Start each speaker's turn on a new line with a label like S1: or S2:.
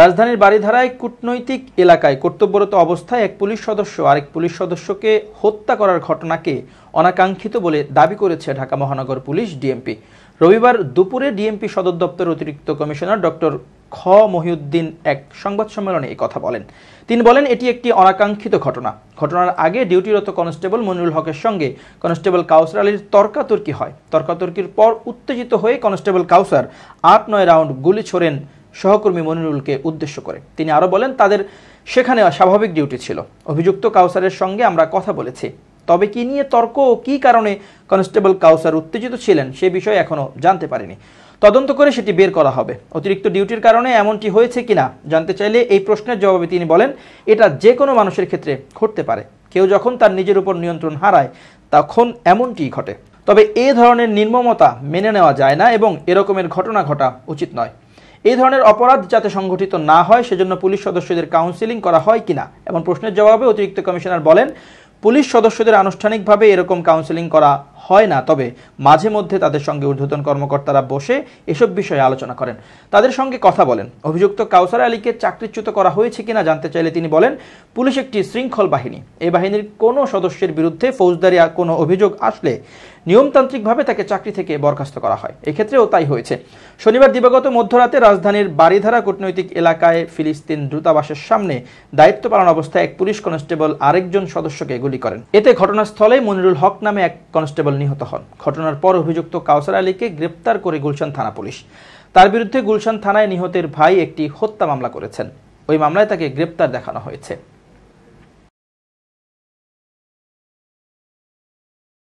S1: রাজধানীর বাড়িধারায় কূটনৈতিক এলাকায় কর্তব্যরত অবস্থায় এক পুলিশ সদস্য আরেক পুলিশ সদস্যকে হত্যা করার ঘটনাকে অনাকাঙ্ক্ষিত বলে দাবি করেছে ঢাকা মহানগর পুলিশ ডিএমপি রবিবার দুপুরে ডিএমপি সদর দপ্তর অতিরিক্ত কমিশনার ডক্টর খ মহিউদ্দিন এক সংবাদ সম্মেলনে এই কথা বলেন তিনি বলেন এটি একটি অনাকাঙ্ক্ষিত ঘটনা ঘটনার আগে ডিউটিরত কনস্টেবল মনিরুল হকের সঙ্গে কনস্টেবল কাউসার আলীর তর্কাতর্কি হয় তর্কাতর্কির পর উত্তেজিত হয়ে কনস্টেবল কাউসার আট নয় রাউন্ড গুলি ছোড়েন সহকর্মী মনিরুলকে উদ্দেশ্য করে তিনি আরও বলেন তাদের সেখানে স্বাভাবিক ডিউটি ছিল অভিযুক্ত কাউসারের সঙ্গে আমরা কথা বলেছি তবে কি নিয়ে তর্ক ও কী কারণে কনস্টেবল কাউসার উত্তেজিত ছিলেন সে বিষয়ে এখনও জানতে পারিনি তদন্ত করে সেটি বের করা হবে অতিরিক্ত ডিউটির কারণে এমনটি হয়েছে কিনা জানতে চাইলে এই প্রশ্নের জবাবে তিনি বলেন এটা যে কোনো মানুষের ক্ষেত্রে ঘটতে পারে কেউ যখন তার নিজের উপর নিয়ন্ত্রণ হারায় তখন এমনটি ঘটে তবে এ ধরনের নির্মমতা মেনে নেওয়া যায় না এবং এরকমের ঘটনা ঘটা উচিত নয় এই ধরনের অপরাধ যাতে সংঘটিত না হয় সেজন্য পুলিশ সদস্যদের কাউন্সিলিং করা হয় কিনা এমন প্রশ্নের জবাবে অতিরিক্ত কমিশনার বলেন পুলিশ সদস্যদের আনুষ্ঠানিকভাবে এরকম কাউন্সেলিং করা হয় না তবে মাঝে মধ্যে তাদের সঙ্গে ঊর্ধ্বতন কর্মকর্তারা বসে এসব বিষয়ে আলোচনা করেন তাদের সঙ্গে কথা বলেন অভিযুক্ত কাউসার আলীকে চাকরিচ্যুত করা হয়েছে কিনা জানতে চাইলে তিনি বলেন পুলিশ একটি শৃঙ্খল বাহিনী এই বাহিনীর কোনো সদস্যের বিরুদ্ধে ফৌজদারি কোনো অভিযোগ আসলে নিয়মতান্ত্রিকভাবে তাকে চাকরি থেকে বরখাস্ত করা হয় এক্ষেত্রেও তাই হয়েছে শনিবার দিবাগত মধ্যরাতে রাজধানীর বাড়িধারা কূটনৈতিক এলাকায় ফিলিস্তিন দূতাবাসের সামনে দায়িত্ব পালন অবস্থায় এক পুলিশ কনস্টেবল আরেকজন সদস্যকে গুলি করেন এতে ঘটনাস্থলে মনিরুল হক নামে এক কনস্টেবল নিহত হন ঘটনার পর অভিযুক্ত কাউসার আলীকে গ্রেপ্তার করে গুলশান থানা পুলিশ তার বিরুদ্ধে গুলশান থানায় নিহতের ভাই একটি হত্যা মামলা করেছেন ওই মামলায় তাকে গ্রেপ্তার দেখানো হয়েছে